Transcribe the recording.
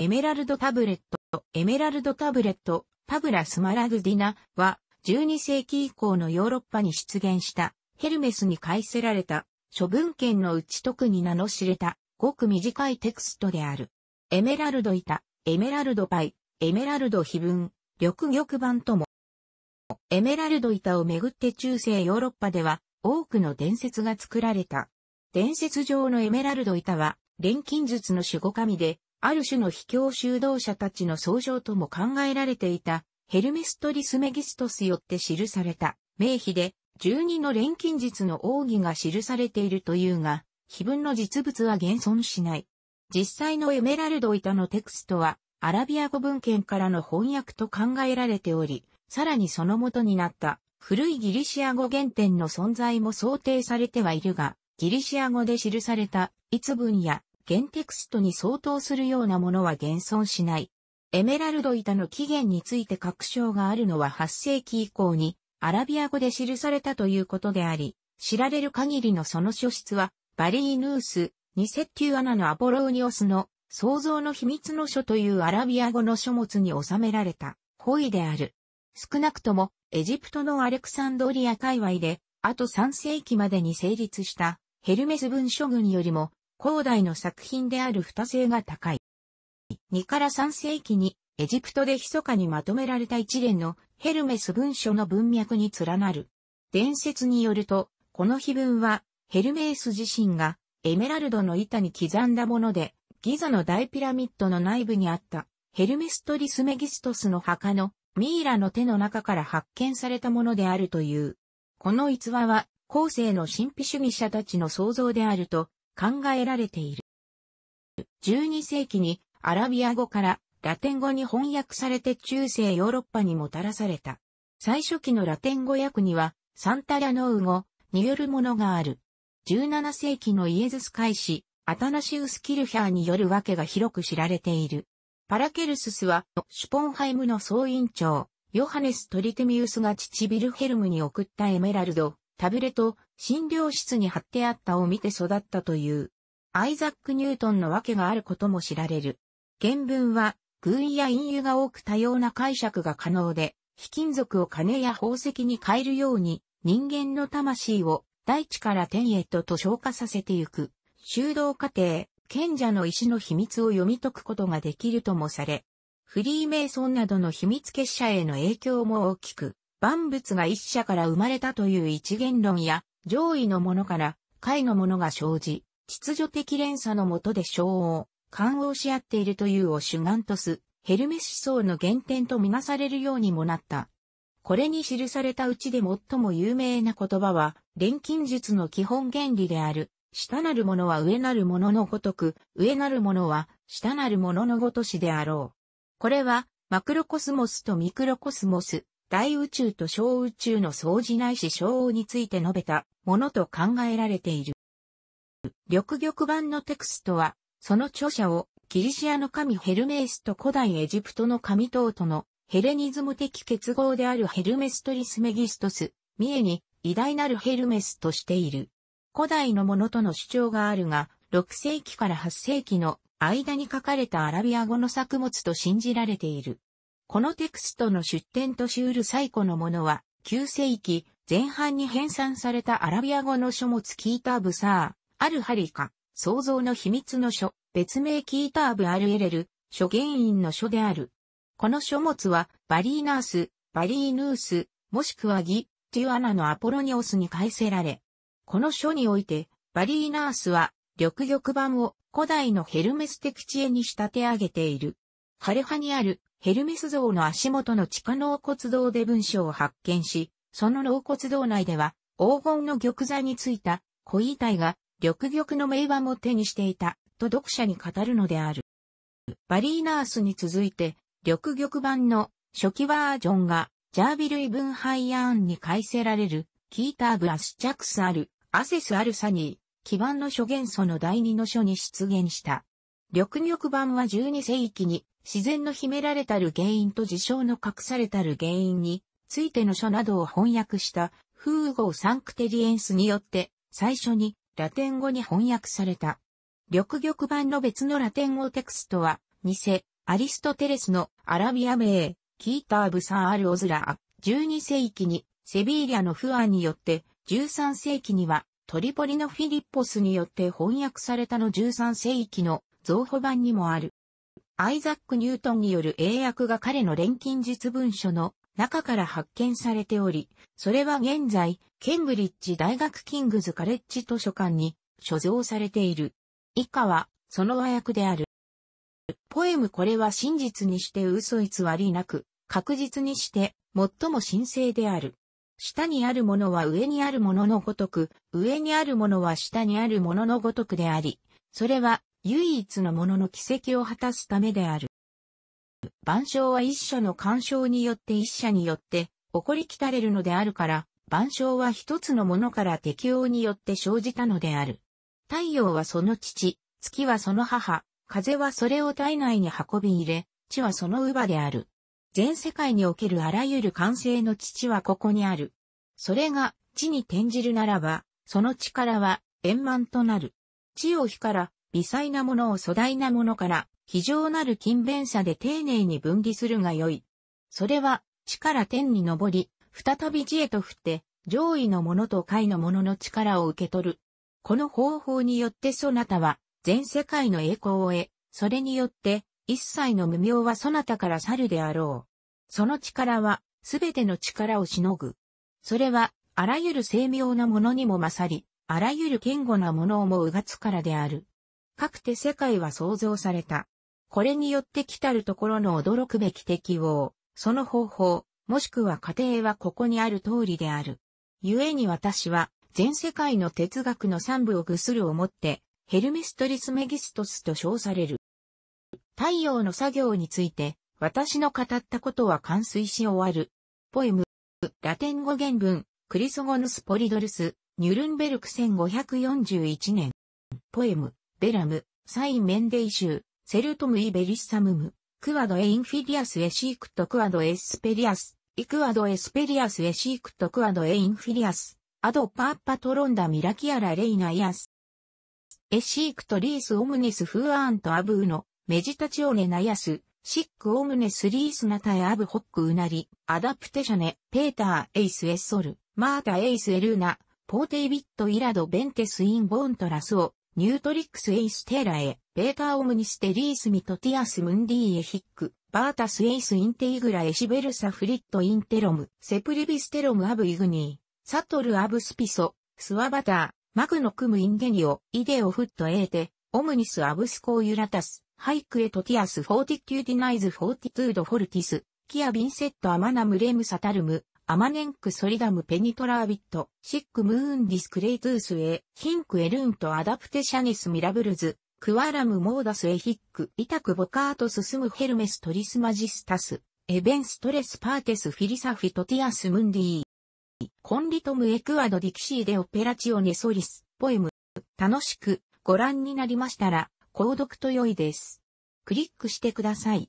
エメラルドタブレット、エメラルドタブレット、パブラスマラグディナは、12世紀以降のヨーロッパに出現した、ヘルメスに返せられた、諸文献のうち特に名の知れた、ごく短いテクストである。エメラルド板、エメラルドパイ、エメラルド碑文、緑玉版とも。エメラルド板をめぐって中世ヨーロッパでは、多くの伝説が作られた。伝説上のエメラルド板は、錬金術の守護神で、ある種の秘境修道者たちの総称とも考えられていた、ヘルメストリスメギストスよって記された、名碑で、12の錬金術の奥義が記されているというが、碑文の実物は現存しない。実際のエメラルド板のテクストは、アラビア語文献からの翻訳と考えられており、さらにその元になった古いギリシア語原点の存在も想定されてはいるが、ギリシア語で記された、逸文や原テクストに相当するようなものは現存しない。エメラルド板の起源について確証があるのは8世紀以降にアラビア語で記されたということであり、知られる限りのその書室は、バリーヌース、ニセッティアナのアポローニオスの創造の秘密の書というアラビア語の書物に収められた、本意である。少なくとも、エジプトのアレクサンドリア界隈で、あと3世紀までに成立した、ヘルメス文書群よりも、広大の作品である二性が高い。2から3世紀にエジプトで密かにまとめられた一連のヘルメス文書の文脈に連なる。伝説によると、この碑文はヘルメース自身がエメラルドの板に刻んだもので、ギザの大ピラミッドの内部にあったヘルメストリスメギストスの墓のミイラの手の中から発見されたものであるという。この逸話は後世の神秘主義者たちの想像であると考えられている。12世紀にアラビア語からラテン語に翻訳されて中世ヨーロッパにもたらされた。最初期のラテン語訳にはサンタラノウ語によるものがある。17世紀のイエズス会士、アタナシウス・キルヒャーによるわけが広く知られている。パラケルススは、シュポンハイムの総院長、ヨハネス・トリテミウスが父ビルヘルムに送ったエメラルド、タブレと診療室に貼ってあったを見て育ったという、アイザック・ニュートンの訳があることも知られる。原文は、偶意や隠喩が多く多様な解釈が可能で、非金属を金や宝石に変えるように、人間の魂を大地から天へとと消化させてゆく、修道過程、賢者の石の秘密を読み解くことができるともされ、フリーメイソンなどの秘密結社への影響も大きく、万物が一者から生まれたという一元論や、上位のものから、下位のものが生じ、秩序的連鎖のもとで称王、感王し合っているというを主眼とす、ヘルメス思想の原点とみなされるようにもなった。これに記されたうちで最も有名な言葉は、錬金術の基本原理である。下なるものは上なるもののごとく、上なるものは下なるもののごとしであろう。これは、マクロコスモスとミクロコスモス、大宇宙と小宇宙の相似ないし小王について述べたものと考えられている。緑玉版のテクストは、その著者をギリシアの神ヘルメースと古代エジプトの神等とのヘレニズム的結合であるヘルメストリスメギストス、ミエに偉大なるヘルメスとしている。古代のものとの主張があるが、6世紀から8世紀の間に書かれたアラビア語の作物と信じられている。このテクストの出典とシュール最古のものは、9世紀前半に編纂されたアラビア語の書物キーターブサー、アルハリカ、創造の秘密の書、別名キーターブアルエレル、諸原因の書である。この書物は、バリーナース、バリーヌース、もしくはギ、ティアナのアポロニオスに改せられ、この書において、バリーナースは、緑玉版を古代のヘルメス的知恵に仕立て上げている。枯葉にあるヘルメス像の足元の地下納骨堂で文章を発見し、その納骨堂内では黄金の玉座についた小遺体が緑玉の名話も手にしていたと読者に語るのである。バリーナースに続いて緑玉版の初期バージョンがジャービルイブンハイアーンに改せられるキーターブラスチャクスアル・アセスアルサニー基盤の諸元素の第二の書に出現した。緑玉版は12世紀に自然の秘められたる原因と事象の隠されたる原因についての書などを翻訳したフーゴー・サンクテリエンスによって最初にラテン語に翻訳された。緑玉版の別のラテン語テクストは、偽、アリストテレスのアラビア名、キーターブ・サール・オズラー、12世紀にセビーリャのフアンによって、13世紀にはトリポリのフィリッポスによって翻訳されたの13世紀の造語版にもある。アイザック・ニュートンによる英訳が彼の錬金術文書の中から発見されており、それは現在、ケンブリッジ大学キングズカレッジ図書館に所蔵されている。以下は、その和訳である。ポエムこれは真実にして嘘偽りなく、確実にして最も神聖である。下にあるものは上にあるもののごとく、上にあるものは下にあるもののごとくであり、それは唯一のものの奇跡を果たすためである。万象は一所の干渉によって一社によって起こりきたれるのであるから、万象は一つのものから適応によって生じたのである。太陽はその父、月はその母、風はそれを体内に運び入れ、地はその乳母である。全世界におけるあらゆる完成の父はここにある。それが地に転じるならば、その力は円満となる。地を火から微細なものを粗大なものから、非常なる勤勉さで丁寧に分離するがよい。それは、地から天に昇り、再び地へと振って、上位のものと下位のものの力を受け取る。この方法によってそなたは、全世界の栄光を得、それによって、一切の無名はそなたから去るであろう。その力は、すべての力をしのぐ。それは、あらゆる精妙なものにも勝り、あらゆる堅固なものをもうがつからである。かくて世界は創造された。これによって来たるところの驚くべき適応、その方法、もしくは過程はここにある通りである。故に私は、全世界の哲学の三部をぐするをもって、ヘルメストリスメギストスと称される。太陽の作業について、私の語ったことは完遂し終わる。ポエム、ラテン語原文、クリソゴヌス・ポリドルス、ニュルンベルク1541年。ポエム。ベラム、サインメンデイ州、セルトムイベリッサムム、クワドエインフィディアスエシークトクワドエスペリアス、イクワドエスペリアスエシークトクワドエインフィディアス、アドパーパトロンダミラキアラレイナイアス。エシークトリースオムネスフーアントアブーノ、メジタチオネナイアス、シックオムネスリースナタエアブホックウナリ、アダプテシャネ、ペーターエイスエッソル、マータエイスエルーナ、ポーテイビットイラドベンテスインボントラスオ、ニュートリックスエイステーラエ、ベータオムニステリースミトティアスムンディエヒック、バータスエイスインテイグラエシベルサフリットインテロム、セプリビステロムアブイグニー、サトルアブスピソ、スワバター、マグノクムインゲニオ、イデオフットエーテ、オムニスアブスコーユラタス、ハイクエトティアスフォーティキューディナイズフォーティトゥードフォルティス、キアビンセットアマナムレムサタルム、アマネンクソリダムペニトラービット、シックムーンディスクレイトゥースエ、ヒンクエルントアダプテシャネスミラブルズ、クワラムモーダスエヒック、イタクボカートススムヘルメストリスマジスタス、エベンストレスパーテスフィリサフィトティアスムンディー。コンリトムエクアドディキシーデオペラチオネソリス、ポエム。楽しくご覧になりましたら、購読と良いです。クリックしてください。